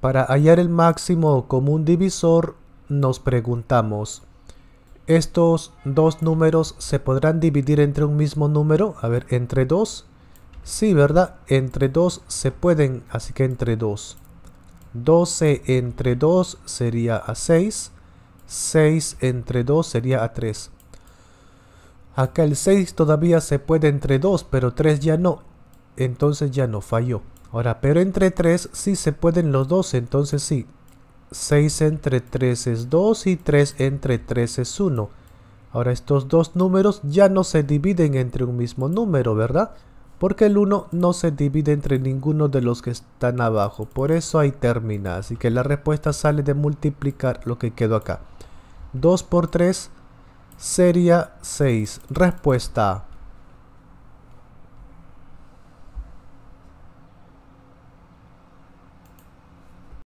Para hallar el máximo común divisor nos preguntamos, ¿estos dos números se podrán dividir entre un mismo número? A ver, ¿entre dos? Sí, ¿verdad? Entre dos se pueden, así que entre 2. 12 entre 2 sería a 6. 6 entre 2 sería a 3. Acá el 6 todavía se puede entre 2, pero 3 ya no. Entonces ya no falló. Ahora, pero entre 3 sí se pueden los dos, entonces sí. 6 entre 3 es 2 y 3 entre 3 es 1. Ahora estos dos números ya no se dividen entre un mismo número, ¿verdad? Porque el 1 no se divide entre ninguno de los que están abajo, por eso ahí termina. Así que la respuesta sale de multiplicar lo que quedó acá. 2 por 3 sería 6. Respuesta